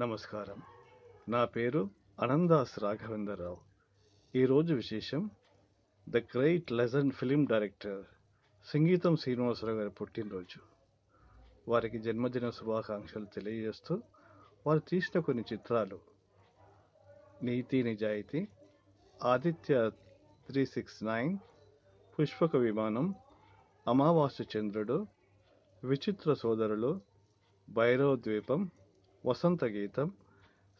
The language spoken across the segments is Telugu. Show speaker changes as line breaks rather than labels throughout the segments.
నమస్కారం నా పేరు అనందాస్ రాఘవేంద్రరావు ఈరోజు విశేషం the great legend film director సంగీతం శ్రీనివాసరావు గారి పుట్టినరోజు వారికి జన్మదిన శుభాకాంక్షలు తెలియజేస్తూ వారు తీసిన కొన్ని చిత్రాలు Neethi Nijayithi Aditya three six nine Pushpaka Vimanam Amavasya చంద్రుడు విచిత్ర సోదరులు భైరవ ద్వీపం వసంత గీతం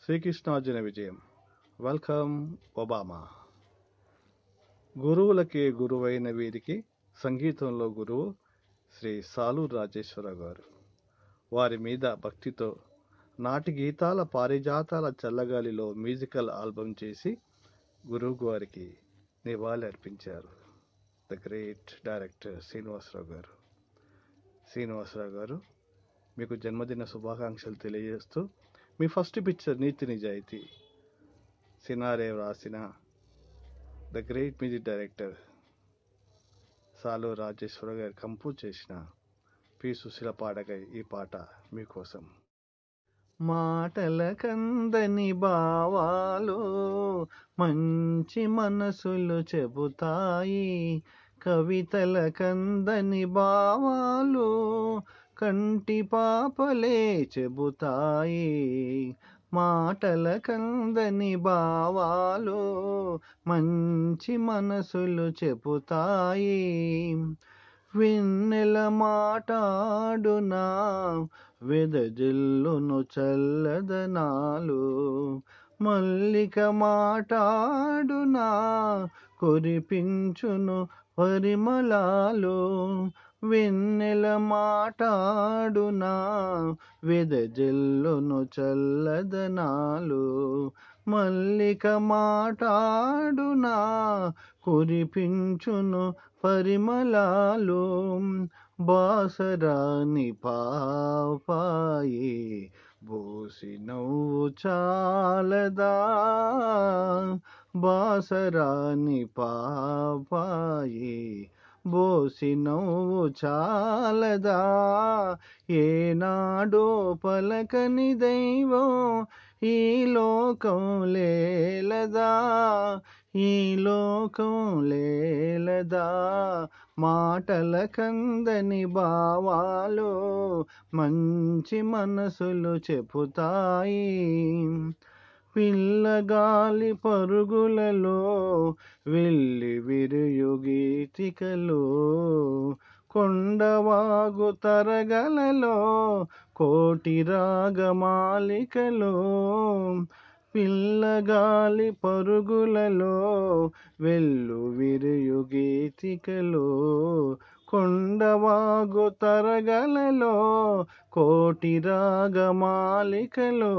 శ్రీకృష్ణార్జున విజయం వెల్కమ్ ఒబామా గురువులకే గురువైన వీరికి సంగీతంలో గురువు శ్రీ సాలు రాజేశ్వర గారు వారి మీద భక్తితో నాటి గీతాల పారిజాతాల చల్లగాలిలో మ్యూజికల్ ఆల్బమ్ చేసి గురువు గారికి నివాళి అర్పించారు ద గ్రేట్ డైరెక్టర్ శ్రీనివాసరావు గారు శ్రీనివాసరావు గారు మీకు జన్మదిన శుభాకాంక్షలు తెలియజేస్తూ మీ ఫస్ట్ పిక్చర్ నీతి నిజాయితీ సినారే వ్రాసిన ద గ్రేట్ మ్యూజిక్ డైరెక్టర్ సాలు రాజేశ్వర గారు కంపోజ్ చేసిన పి సుశీల పాడకై ఈ పాట మీకోసం
మాటల కందని భావాలు మంచి మనసులు చెబుతాయి కవితల కందని భావాలు కంటి పాపలే చెబుతాయి మాటల కందని భావాలు మంచి మనసులు చెబుతాయి విన్నెల మాటాడునా వెదజిల్లును చల్లదనాలు మల్లిక మాటాడునా కురిపించును పరిమళాలు వెన్నెల మాటాడునా వెదజెల్లును చల్లదనాలు మల్లిక మాటాడునా కురిపించును పరిమళాలు బాసరాని పాపాయి బోసి నవ్వు చాలదా బాసరాని పాపాయి బోసి నవ్వు చాలదా ఏనాడో పలకని దైవం ఈ లోకం లేలదా ఈ లోకం లేలదా మాటల కందని భావాలు మంచి మనసులు చెబుతాయి పిల్లగాలి పరుగులలో వెళ్ళి విరుయు గీతికలో కొండవాగు తరగలలో కోటి రాగమాలికలో పిల్లగాలి పరుగులలో వెళ్ళు విరుయు గీతికలో కొండవాగు తరగలలో కోటి రాగమాలికలో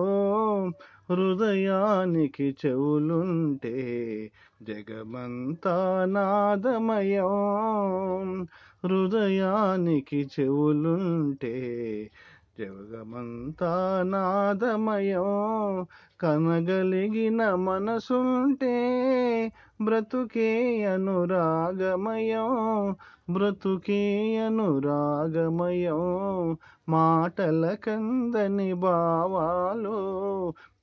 హృదయానికి చెవులుంటే జగమంతా నాదమయం హృదయానికి చెవులుంటే జగమంతా నాదమయం కనగలిగిన మనసుంటే బ్రతుకే అనురాగమయం బ్రతుకే అనురాగమయం మాటల కందని భావాలు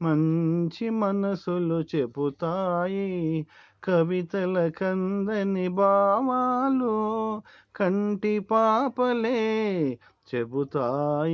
మంచి మనసులు చెబుతాయి కవితల కందని భావాలు కంటి పాపలే చెబుతాయి